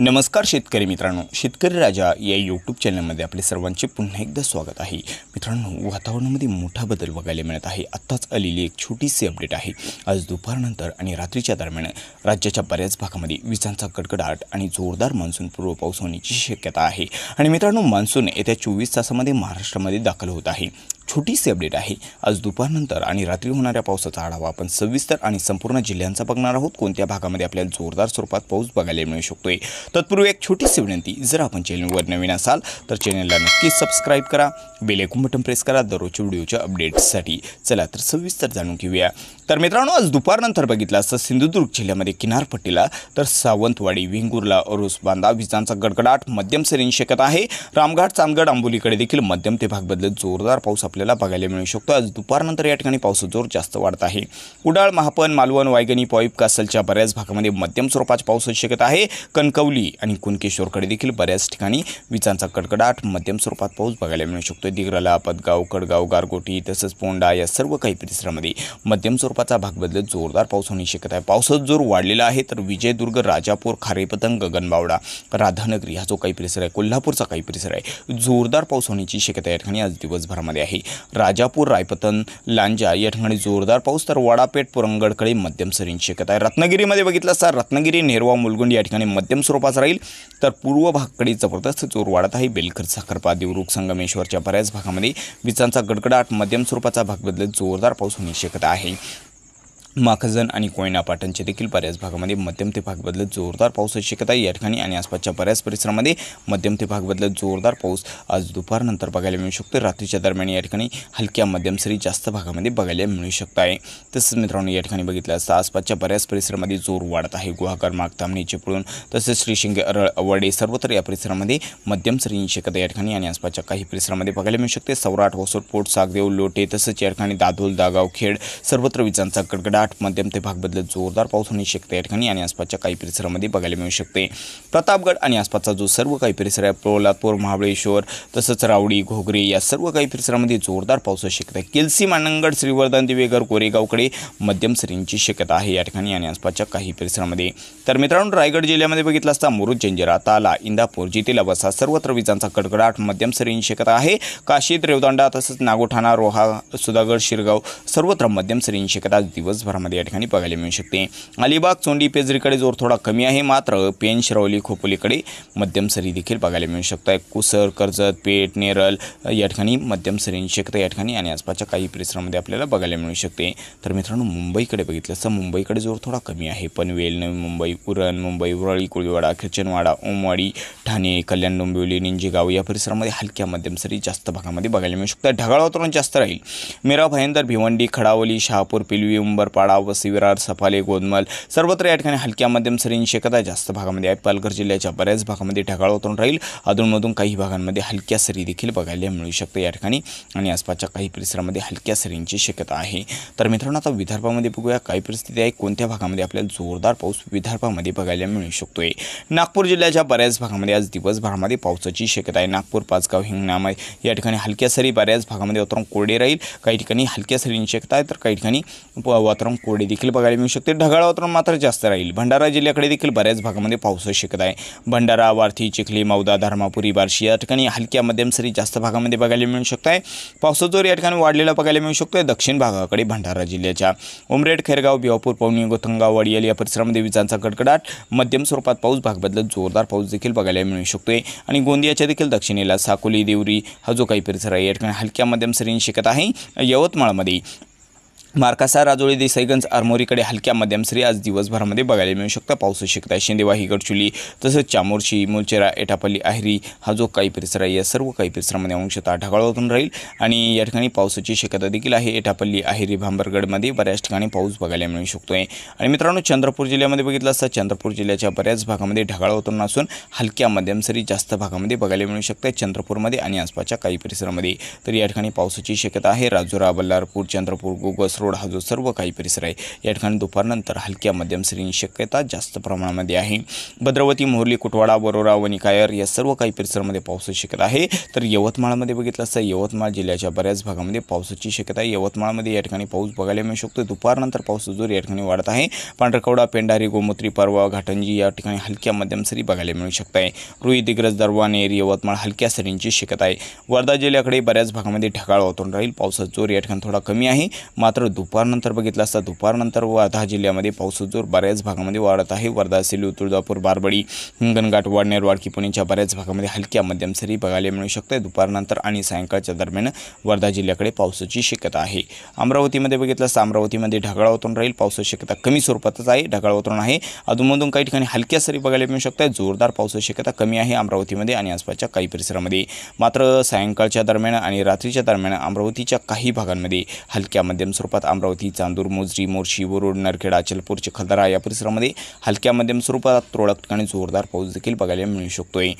नमस्कार शेतकरी मित्रांनो शेतकरी राजा या यूट्यूब चॅनलमध्ये आपले सर्वांचे पुन्हा एकदा स्वागत आहे मित्रांनो वातावरणामध्ये मोठा बदल बघायला मिळत आहे आत्ताच आलेली एक छोटीशी अपडेट आहे आज दुपारनंतर आणि रात्रीच्या दरम्यान राज्याच्या बऱ्याच भागामध्ये विजांचा कडकडाट आणि जोरदार मान्सून पूर्व पाऊस होण्याची शक्यता आहे आणि मित्रांनो मान्सून येत्या चोवीस तासामध्ये महाराष्ट्रामध्ये दाखल होत आहे छोटीशी अपडेट आहे आज दुपारनंतर आणि रात्री होणाऱ्या पावसाचा आढावा आपण सविस्तर आणि संपूर्ण जिल्ह्यांचा बघणार आहोत कोणत्या भागामध्ये आपल्याला जोरदार स्वरूपात पाऊस बघायला मिळू शकतोय तत्पूर्वी एक छोटीशी विनंती जर आपण चॅनलवर नवीन असाल तर चॅनलला नक्कीच सबस्क्राईब करा बेलेकून बटन प्रेस करा दररोजच्या व्हिडिओच्या अपडेट्ससाठी चला तर सविस्तर जाणून घेऊया तर मित्रांनो आज दुपारनंतर बघितलं असं सिंधुदुर्ग जिल्ह्यामध्ये किनारपट्टीला तर सावंतवाडी वेंगुर्ला अरुस बांधा विजांचा गडगडाट मध्यम सरीन शकत आहे रामघाट चांदगड आंबोलीकडे देखील मध्यम ते भाग बदलत जोरदार पाऊस आपल्याला बघायला मिळू शकतो आज दुपारनंतर या ठिकाणी पाऊस जोर जास्त वाढत आहे उडाळ महापन मालवण वायगणी पॉईप कासलच्या बऱ्याच भागामध्ये मध्यम स्वरूपाचा पाऊस होऊ शकत आहे कणकवली आणि कुणकेश्वरकडे देखील बऱ्याच ठिकाणी विजांचा कडकडाट मध्यम स्वरूपात पाऊस बघायला मिळू शकतो दिग्रला पदगाव कडगाव गारगोटी तसंच पोंडा या सर्व काही परिसरामध्ये मध्यम स्वरूपाचा भाग बदलत जोरदार पाऊस होण्याची शक्यता आहे पावसाचा जोर वाढलेला आहे तर विजयदुर्ग राजापूर खारेपतंग गगनबावडा राधानगरी हा जो काही परिसर आहे कोल्हापूरचा काही परिसर आहे जोरदार पाऊस होण्याची शक्यता या ठिकाणी आज दिवसभरामध्ये आहे राजापूर रायपतन लांजा या ठिकाणी जोरदार पाऊस तर वडापेठ पुरंगडकडे मध्यम सरींची शक्यता आहे रत्नागिरीमध्ये बघितलं असता रत्नागिरी नेरवा मुलगुंड या ठिकाणी मध्यम स्वरूपाचा राहील तर पूर्व भागकडे जबरदस्त जोर वाढत आहे बेलखर साखरपा देवरुख संगमेश्वरच्या बऱ्याच भागामध्ये विजांचा गडगडाट मध्यम स्वरूपाचा भाग बदलत जोरदार पाऊस होण्याची शक्यता आहे माखजन आणि कोयना पाटणचे देखील बऱ्याच भागामध्ये मध्यम ते भाग बदलत जोरदार पाऊस शक्यता या ठिकाणी आणि आसपासच्या बऱ्याच परिसरामध्ये मध्यम ते भाग बदलत जोरदार पाऊस आज दुपारनंतर बघायला मिळू शकतो रात्रीच्या दरम्यान या ठिकाणी हलक्या मध्यम सरी जास्त भागामध्ये बघायला मिळू शकत आहे तसंच मित्रांनो या ठिकाणी बघितलं असता आसपासच्या बऱ्याच परिसरामध्ये जोर वाढत आहे गुहाकर मागतामणी चिपळूण तसेच श्रीशिंग वडे सर्वत्र या परिसरामध्ये मध्यम सरी शक्यता या ठिकाणी आणि आसपासच्या काही परिसरामध्ये बघायला मिळू शकते सौराट होसोट पोट सागदेव लोटे तसंच या ठिकाणी दादोल दागाव खेड सर्वत्र विजांचा गडगडा आठ मध्यम ते भाग बदलत जोरदार पाऊस होण्याची शक्यता या ठिकाणी आणि आसपासच्या काही परिसरामध्ये बघायला मिळू शकते प्रतापगड आणि आसपासचा जो सर्व काही परिसर आहे पोलादपूर महाबळेश्वर तसंच रावडी घोगरे या सर्व काही परिसरामध्ये जोरदार पावसाची शक्यता आहे केलसी मानंगड श्रीवर्धन दिवेगर कोरेगावकडे मध्यम सरींची शक्यता आहे या ठिकाणी आणि आसपासच्या काही परिसरामध्ये तर मित्रांनो रायगड जिल्ह्यामध्ये बघितलं असता मुरुड जंजिरा ताला इंदापूर जितेला वसा सर्वत्र विजांचा कडकडाट मध्यम सरींची शक्यता आहे काशी रेवदांडा तसंच नागोठाणा रोहा सुधागड शिरगाव सर्वत्र मध्यम सरींची शक्यता दिवसभर या ठिकाणी बघायला मिळू शकते अलिबाग चोंडी पेजरीकडे जोर थोडा कमी आहे मात्र पेन शिरवली खोपोलीकडे मध्यम सरी देखील बघायला मिळू शकत आहे कुसर कर्जत पेठ नेरल या ठिकाणी मध्यम सरींची शक्यता या ठिकाणी आणि आसपासच्या काही परिसरामध्ये आपल्याला बघायला मिळू शकते तर मित्रांनो मुंबईकडे बघितलं असं मुंबईकडे जोर थोडा कमी आहे पनवेल नवी मुंबई उरण मुंबई उरळी कुळीवाडा खिरचनवाडा ओमवाडी ठाणे कल्याण डोंबिवली निंजेगाव या परिसरामध्ये हलक्या मध्यम सरी जास्त भागामध्ये बघायला मिळू शकतात ढगाळ वातावरण जास्त राहील मेरा भायंदर भिवंडी खडावली शहापूर पिलवी उंबरपाड पाडा व सफाले गोंदमल सर्वत्र या ठिकाणी हलक्या मध्यम सरींची शक्यता जास्त भागामध्ये आहे पालघर जिल्ह्याच्या बऱ्याच भागामध्ये ढगाळ वातावरण राहील अधूनमधून काही भागांमध्ये हलक्या सरी देखील बघायला मिळू शकते या ठिकाणी आणि आसपासच्या काही परिसरामध्ये हलक्या सरींची शक्यता आहे तर मित्रांनो आता विदर्भामध्ये बघूया काय परिस्थिती आहे कोणत्या भागामध्ये आपल्याला जोरदार पाऊस विदर्भामध्ये बघायला मिळू शकतोय नागपूर जिल्ह्याच्या बऱ्याच भागामध्ये आज दिवसभरामध्ये पावसाची शक्यता आहे नागपूर पाचगाव हिंगणामा या ठिकाणी हलक्या सरी बऱ्याच भागामध्ये वातावरण कोरडे राहील काही ठिकाणी हलक्या सरींची शक्यता आहे तर काही ठिकाणी वातावरण वातावरण कोरडे देखील बघायला मिळू शकते ढगाळ वातावरण मात्र जास्त राहील भंडारा जिल्ह्याकडे देखील बऱ्याच भागामध्ये पाऊस शकत आहे भंडारा वारथी चिखली मौदा धर्मापुरी बार्शी या ठिकाणी हलक्या मध्यम सरी जास्त भागामध्ये बघायला मिळू शकत आहे पावसाचा जोर या ठिकाणी वाढलेला बघायला मिळू शकतो आहे दक्षिण भागाकडे भंडारा जिल्ह्याच्या उमरेड खेरगाव भिवापूर पवनी गोथंगाव वडियल या परिसरामध्ये विजांचा कडकडाट मध्यम स्वरूपात पाऊस भाग बदलत जोरदार पाऊस देखील बघायला मिळू शकतो आणि गोंदियाच्या देखील दक्षिणेला साकोली देवरी हा जो काही परिसर आहे या ठिकाणी हलक्या मध्यम सरींनी शिकत आहे यवतमाळमध्ये मार्कासा राजोळी देसाईगंज आरमोरीकडे हलक्या मध्यम सरी आज दिवसभरामध्ये बघायला मिळू शकतं पाऊस शक्यता शेंदेवा गडचुली तसंच चामोर्शी मुलचेरा एटापल्ली आहेरी हा जो काही परिसर आहे या सर्व काही परिसरामध्ये अंशतः होतून राहील आणि या ठिकाणी पावसाची शक्यता देखील आहे एटापल्ली आहेरी भांबरगडमध्ये बऱ्याच ठिकाणी पाऊस बघायला मिळू शकतो आहे आणि मित्रांनो चंद्रपूर जिल्ह्यामध्ये बघितलं असता चंद्रपूर जिल्ह्याच्या बऱ्याच भागामध्ये ढगाळ होतून असून हलक्या मध्यम सरी जास्त भागामध्ये बघायला मिळू शकते चंद्रपूरमध्ये आणि आसपासच्या काही परिसरामध्ये तर या ठिकाणी पावसाची शक्यता आहे राजुरा बल्लारपूर चंद्रपूर गोगस रोड हा जो सर्व काही परिसर आहे या ठिकाणी दुपारनंतर हलक्या मध्यम सरींची शक्यता जास्त प्रमाणामध्ये आहे भद्रवती मोहर्ली कुटवाडा बरोरा वनिकायर या सर्व काही परिसरामध्ये पावसाची शक्यता आहे तर यवतमाळमध्ये बघितलं असता यवतमाळ जिल्ह्याच्या बऱ्याच भागामध्ये पावसाची शक्यता आहे यवतमाळमध्ये या ठिकाणी पाऊस बघायला मिळू शकतो दुपारनंतर पाऊस जोर या ठिकाणी वाढत आहे पांढरकवडा पेंढारी गोमूत्री परवा घाटंजी या ठिकाणी हलक्या मध्यम सरी बघायला मिळू शकत आहे रुई दिग्रज दरवानेर यवतमाळ हलक्या सरींची शक्यता आहे वर्धा जिल्ह्याकडे बऱ्याच भागामध्ये ढगाळ वातावरण राहील पावसाचा जोर या ठिकाणी थोडा कमी आहे मात्र दुपारनंतर बघितलं असता दुपारनंतर वर्धा जिल्ह्यामध्ये पाऊस जोर बऱ्याच भागामध्ये वाढत आहे वर्धा सेलू तुळजापूर बारबडी हिंगणघाट वाडनेर वाडकी पुणेच्या बऱ्याच भागामध्ये हलक्या मध्यम सरी बघायला मिळू शकते दुपारनंतर आणि सायंकाळच्या दरम्यान वर्धा जिल्ह्याकडे पावसाची शक्यता आहे अमरावतीमध्ये बघितलं असता अमरावतीमध्ये ढगाळ वातावरण राहील पावसाची शक्यता कमी स्वरूपातच आहे ढगाळ वातावरण आहे अधूनमधून काही ठिकाणी हलक्या सरी बघायला मिळू शकतात जोरदार पावसाची शक्यता कमी आहे अमरावतीमध्ये आणि आसपासच्या काही परिसरामध्ये मात्र सायंकाळच्या दरम्यान आणि रात्रीच्या दरम्यान अमरावतीच्या काही भागांमध्ये हलक्या मध्यम स्वरूपात अमरावती चांदूर मोजरी मोर्शी वरुड नरखेड अचलपूर चिखलदरा या परिसरामध्ये हलक्या मध्यम स्वरूपात तुरळक ठिकाणी जोरदार पाऊस देखील बघायला मिळू शकतोय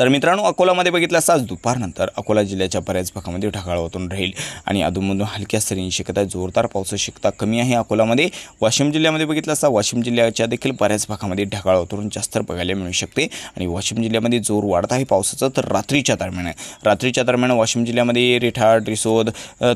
तर मित्रांनो अकोलामध्ये बघितलं असताच दुपारनंतर अकोला जिल्ह्याच्या बऱ्याच भागामध्ये ढगाळ वातावरण राहील आणि अधूनमधून हलक्या सरींची शिकता जोरदार पावसाची शिकता कमी आहे अकोलामध्ये वाशिम जिल्ह्यामध्ये बघितलं असता वाशिम जिल्ह्याच्या देखील बऱ्याच भागामध्ये ढगाळ वातावरण जास्त बघायला मिळू शकते आणि वाशिम जिल्ह्यामध्ये जोर वाढत आहे पावसाचा तर रात्रीच्या दरम्यान रात्रीच्या दरम्यान वाशिम जिल्ह्यामध्ये रिठाड रिसोद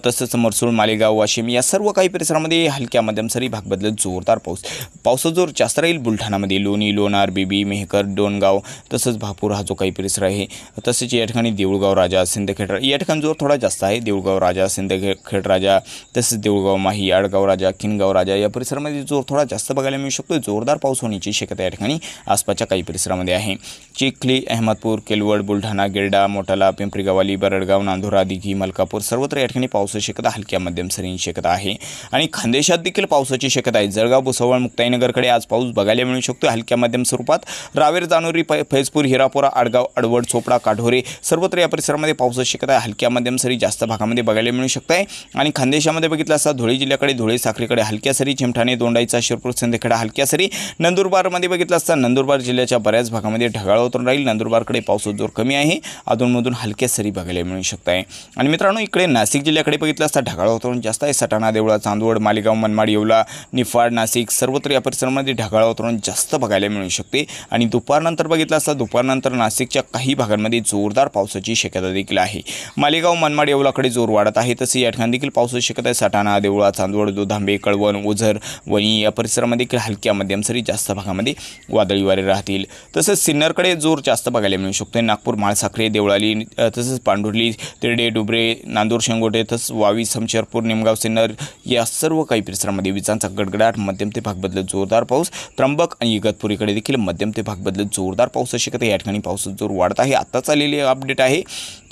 तसंच मरसूळ मालेगाव वाशिम या सर्व काही परिसरामध्ये हलक्या मध्यम सरी भाग बदलत जोरदार पाऊस पावसाचा जोर जास्त राहील बुलढाणामध्ये लोणी लोणार बीबी मेहकर डोणगाव तसंच भापूर हा जो काही परिसर परिसर आहे तसेच या ठिकाणी देऊळगाव राजा सिंदखेड या ठिकाणी जोर थोडा जास्त आहे देऊळगाव राजा सिंदखेड राजा तसेच देऊळगाव माही आडगाव राजा किनगाव राजा या परिसरामध्ये जोर थोडा जास्त बघायला मिळू शकतो जोरदार पाऊस होण्याची शक्यता या ठिकाणी आसपासच्या काही परिसरामध्ये आहे चिखली अहमदपूर केलवड बुलढाणा गिरडा मोटाला पिंपरी गावाली बरडगाव नांदुरा दिघी मलकापूर सर्वत्र या ठिकाणी पावसाची शक्यता हलक्या मध्यम सरींची शक्यता आहे आणि खानदेशात देखील पावसाची शक्यता आहे जळगाव भुसावळ मुक्ताईनगरकडे आज पाऊस बघायला मिळू शकतो हलक्या मध्यम स्वरूपात रावेर जानोरी फैजपूर हिरापुरा आडगाव अडवड चोपडा काढोरे सर्वत्र या परिसरामध्ये पावसाची शक्यता हलक्या मध्यम सरी जास्त भागामध्ये बघायला मिळू शकत आहे आणि खानदेशामध्ये बघितलं असता धुळे जिल्ह्याकडे धुळे साखरीकडे हलक्या सरी चिमठाणे दोंडाईचा शिरपूर सिंदखेडा हलक्या सरी नंदुरबारमध्ये बघितलं असता नंदुरबार जिल्ह्याच्या बऱ्याच भागामध्ये ढगाळ उतरून राहील नंदुरबारकडे पाऊस जोर कमी आहे अधूनमधून हलक्या सरी बघायला मिळू शकत आहे आणि मित्रांनो इकडे नाशिक जिल्ह्याकडे बघितलं असता ढगाळ वातावरण जास्त आहे सटाणा देवळा चांदवड मालेगाव मनमाड येवला निफाड नाशिक सर्वत्र या परिसरामध्ये ढगाळ वातावरण जास्त बघायला मिळू शकते आणि दुपारनंतर बघितलं असता दुपारनंतर नाशिकच्या काही भागांमध्ये जोरदार पावसाची शक्यता देखील आहे मालेगाव मनमाड येवलाकडे जोर वाढत आहे तसे या ठिकाणी देखील पावसाची शक्यता आहे सटाणा देवळा चांदवड दुधांबे कळवण ओझर वणी या परिसरामध्ये देखील हलक्या मध्यमसरी जास्त भागामध्ये वादळी वारे राहतील तसंच सिन्नरकडे जोर जास्त बघायला मिळू शकतो नागपूर माळसाखरे देवळाली तसंच पांढुर्ली तिरडे डुबरे नांदूर शेंगोटे तसंच वावी समशेरपूर निमगाव सिन्नर या सर्व काही परिसरामध्ये विजांचा गडगडाट मध्यम ते भाग बदलत जोरदार पाऊस त्र्यंबक आणि इगतपुरीकडे देखील मध्यम ते भाग बदलत जोरदार पाऊस शक्यता या ठिकाणी पाऊस जोर वाढत आहे आत्ताच आलेली अपडेट आहे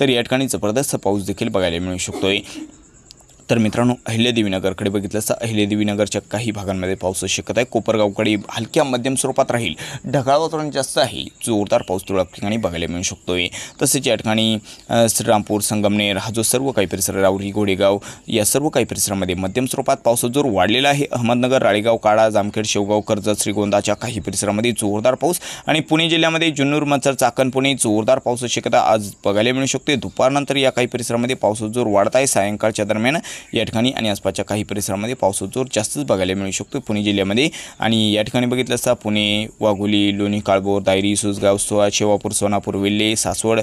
तर या ठिकाणी जबरदस्त पाऊस देखील बघायला मिळू शकतो तर मित्रांनो अहिल्यादेवीनगरकडे बघितलं असता अहिल्यादेवीनगरच्या काही भागांमध्ये पाऊस शक्यता आहे कोपरगावकडे हलक्या मध्यम स्वरूपात राहील ढगाळ वातावरण जास्त आहे जोरदार पाऊस तुरळक ठिकाणी बघायला मिळू शकतो आहे तसेच या ठिकाणी श्रीरामपूर संगमनेर हा जो सर्व काही परिसर राऊरी घोडेगाव या सर्व काही परिसरामध्ये मध्यम स्वरूपात पावसाचा जोर वाढलेला आहे अहमदनगर राळेगाव काळा जामखेड शेवगाव कर्जत श्रीगोंदाच्या काही परिसरामध्ये जोरदार पाऊस आणि पुणे जिल्ह्यामध्ये जुन्नूर मंचर चाकण पुणे जोरदार पाऊस शक्यता आज बघायला मिळू शकते दुपारनंतर या काही परिसरामध्ये पावसाचा जोर वाढत आहे सायंकाळच्या दरम्यान या ठिकाणी आणि आसपासच्या काही परिसरामध्ये पावसाचा जोर जास्तच बघायला मिळू शकतो पुणे जिल्ह्यामध्ये आणि या ठिकाणी बघितलं असता पुणे वाघोली लोणी काळबोर दायरी सुजगाव सोळा शेवापूर सोनापूर वेल्हे सासवड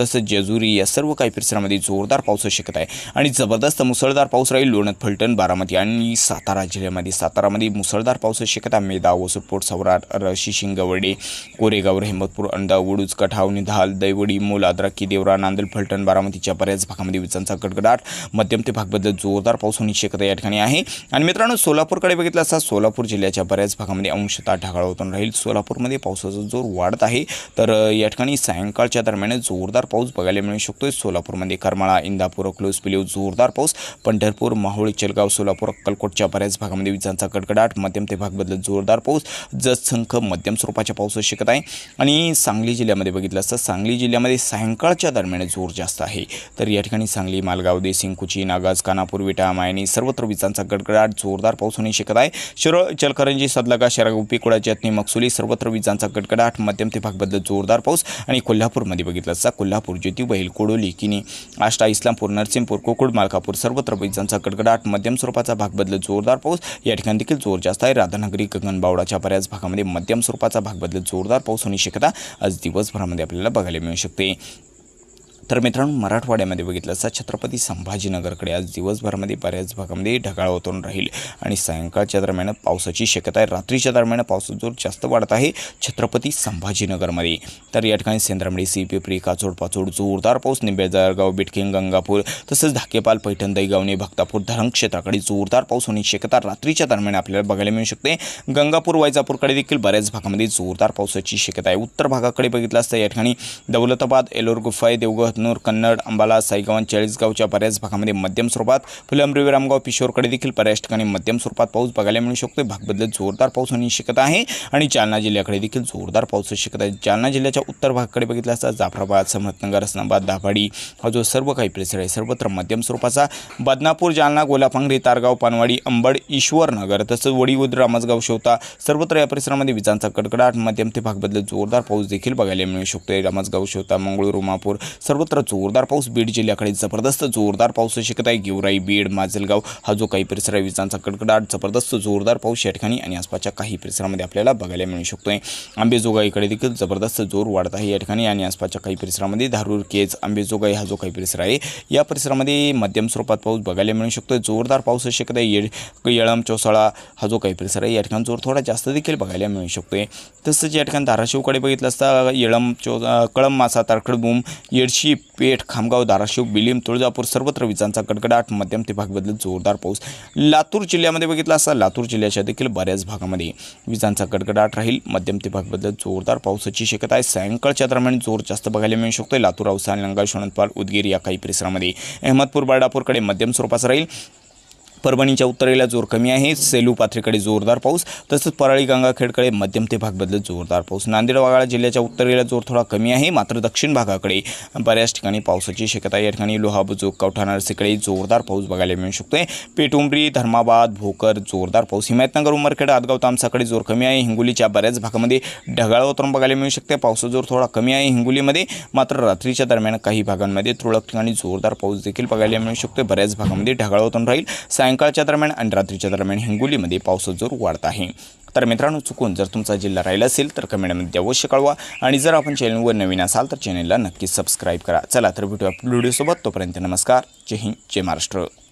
तसंच जेजुरी या सर्व काही परिसरामध्ये जोरदार पाऊस शकत आहे आणि जबरदस्त मुसळधार पाऊस राहील लोणत फलटण बारामती आणि सातारा जिल्ह्यामध्ये सातारामध्ये मुसळधार पाऊस शकत आहे मेदा वसुटपोट सौराट रशी शिंगवडे कोरेगाव हेमतपूर अंडा वडूज कठाव निधाल दैवडी मोल आद्राकी देवरा नांदल फलटण बारामतीच्या बऱ्याच भागामध्ये विजांचा गडगडाट मध्यम ते भागबद्दल जोरदार पाऊस होण्याची शक्यता या ठिकाणी आहे आणि मित्रांनो सोलापूरकडे बघितलं असता सोलापूर जिल्ह्याच्या बऱ्याच भागामध्ये अंशतः ढगाळ होतून राहील सोलापूरमध्ये पावसाचा जोर वाढत आहे तर या ठिकाणी सायंकाळच्या दरम्यान जोरदार पाऊस बघायला मिळू शकतो सोलापूरमध्ये करमाळा इंदापूर अकलूज पिलीव जोरदार पाऊस पंढरपूर माहुळी चलगाव सोलापूर अक्कलकोटच्या बऱ्याच भागामध्ये विजांचा कडकडाट मध्यम ते भाग बदलत जोरदार पाऊस जतसंख मध्यम स्वरूपाच्या पावसाची शक्यता आहे आणि सांगली जिल्ह्यामध्ये बघितलं असता सांगली जिल्ह्यामध्ये सायंकाळच्या दरम्यान जोर जास्त आहे तर या ठिकाणी सांगली मालगाव देसिंकुची नागाज कानापूर विटा मायणी सर्वत्र विजांचा गडगडाट जोरदार पाऊस होणे शिकत आहे शिरोळ चलकरंजी सदलगा गोपी कुडाची अत्नी मक्सुली सर्वत्र विजांचा गडगडाट मध्यम ते भागबद्दल जोरदार पाऊस आणि कोल्हापूरमध्ये बघितलं असता कोल्हापूर बहिल कोडोली किनी आष्टा इस्लामपूर नरसिंहपूर कोकुड मालकापूर सर्वत्र विजांचा गडगडाट मध्यम स्वरूपाचा भागबद्दल जोरदार पाऊस या ठिकाणी देखील जोर जास्त आहे राधानगरी गगनबावडाच्या बऱ्याच भागामध्ये मध्यम स्वरूपाचा भागबद्दल जोरदार पाऊस होणे शक्यता आज दिवसभरामध्ये आपल्याला बघायला मिळू शकते तर मित्रांनो मराठवाड्यामध्ये बघितलं असता छत्रपती संभाजीनगरकडे आज दिवसभरामध्ये बऱ्याच भागामध्ये ढगाळ होतून राहील आणि सायंकाळच्या दरम्यान पावसाची शक्यता आहे रात्रीच्या दरम्यान पावसाचा जोर जास्त वाढत आहे छत्रपती संभाजीनगरमध्ये तर या ठिकाणी सेंद्रामडी सी पिपरी काचोड पाचोड जोरदार पाऊस निंबेजळगाव बिटकिंग गंगापूर तसंच धाकेपाल पैठण दैगावणे भक्तापूर धरण क्षेत्राकडे जोरदार पाऊस होण्याची शक्यता रात्रीच्या दरम्यान आपल्याला बघायला मिळू शकते गंगापूर वैजापूरकडे देखील बऱ्याच भागामध्ये जोरदार पावसाची शक्यता आहे उत्तर भागाकडे बघितलं असता या ठिकाणी दौलताबाद एलोर गुफाय देवगड हतनूर कन्नड अंबाला साईगाव चाळीसगावच्या बऱ्याच भागामध्ये मध्यम स्वरूपात फुलंब्रिवी रामगाव पिशोरकडे देखील बऱ्याच ठिकाणी मध्यम स्वरूपात पाऊस बघायला मिळू शकतो भाग बदलत जोरदार पाऊस होण्याची शक्यता आहे आणि जालना जिल्ह्याकडे देखील जोरदार होऊ शक्यता आहे जालना जिल्ह्याच्या उत्तर भागाकडे बघितलं असता जाफराबाद समरतनगर अस्नाबाद दाभाडी हा जो सर्व काही परिसर आहे सर्वत्र मध्यम स्वरूपाचा बदनापूर जालना गोलापांगरी तारगाव पानवाडी अंबड ईश्वरनगर तसंच वडीगुद रामसगाव शेवता सर्वत्र या परिसरामध्ये विजांचा कडकडाट मध्यम ते भाग बदलत जोरदार पाऊस देखील बघायला मिळू शकतो रामसगाव शेवता मंगळूर उमापूर सर्व सर्वत्र जोरदार पाऊस बीड जिल्ह्याकडे जबरदस्त जोरदार पाऊस शक्यता आहे गेवराई बीड माजलगाव हा जो काही परिसर आहे विजांचा कडकडाट जबरदस्त जोरदार पाऊस या ठिकाणी आणि आसपासच्या काही परिसरामध्ये आपल्याला बघायला मिळू शकतो आहे आंबेजोगाईकडे देखील जबरदस्त जोर वाढत आहे या ठिकाणी आणि आसपासच्या काही परिसरामध्ये धारूर केज आंबेजोगाई हा जो काही परिसर आहे या परिसरामध्ये मध्यम स्वरूपात पाऊस बघायला मिळू शकतो जोरदार पाऊस शक्यता आहे येळ येळम चौसाळा हा जो काही परिसर आहे या ठिकाणी जोर थोडा जास्त देखील बघायला मिळू शकतो तसंच या ठिकाणी धाराशिवकडे बघितलं असता येळम चौ कळम मासा तारखडबूम येडशी पेठ खामगाव धाराशिव बिलिम तुळजापूर सर्वत्र विजांचा कडकडाट मध्यम ते भाग जोरदार पाऊस लातूर जिल्ह्यामध्ये बघितला असता लातूर जिल्ह्याच्या देखील बऱ्याच भागामध्ये विजांचा कडकडाट राहील मध्यम ते भाग जोरदार पावसाची शक्यता आहे सायंकाळच्या दरम्यान जोर जास्त बघायला मिळू शकतो लातूर औसा नंगाव शोणतपाल उदगीर या काही परिसरामध्ये अहमदपूर बाळापूरकडे मध्यम स्वरूपाचा राहील परभणीच्या उत्तरेला जोर कमी आहे सेलू पाथरीकडे जोरदार पाऊस तसंच परळी गंगाखेडकडे मध्यम ते भाग बदलत जोरदार पाऊस नांदेड वाघाळा जिल्ह्याच्या उत्तरेला जोर थोडा कमी आहे मात्र दक्षिण भागाकडे बऱ्याच ठिकाणी पावसाची शक्यता या ठिकाणी लोहाबजोग कवठा नरसीकडे जोरदार पाऊस बघायला मिळू शकतो आहे पेटुंबरी धर्माबाद भोकर जोरदार पाऊस हिमायतनगर उमरखेड आदगाव तामसाकडे जोर कमी आहे हिंगोलीच्या बऱ्याच भागामध्ये ढगाळ वातावरण बघायला मिळू शकते पावसाचा जोर थोडा कमी आहे हिंगोलीमध्ये मात्र रात्रीच्या दरम्यान काही भागांमध्ये तुरळक ठिकाणी जोरदार पाऊस देखील बघायला मिळू शकतो बऱ्याच भागामध्ये ढगाळ वातावरण राहील सायं सायंकाळच्या दरम्यान आणि रात्रीच्या दरम्यान हिंगोलीमध्ये पावसाचा जोर वाढत आहे तर मित्रांनो चुकून जर तुमचा जिल्हा राहिला असेल तर कमेंटमध्ये अवश्य कळवा आणि जर आपण चॅनलवर नवीन असाल तर चॅनलला नक्की सबस्क्राईब करा चला तर भेटूया व्हिडिओसोबत तोपर्यंत नमस्कार जय हिंद जय महाराष्ट्र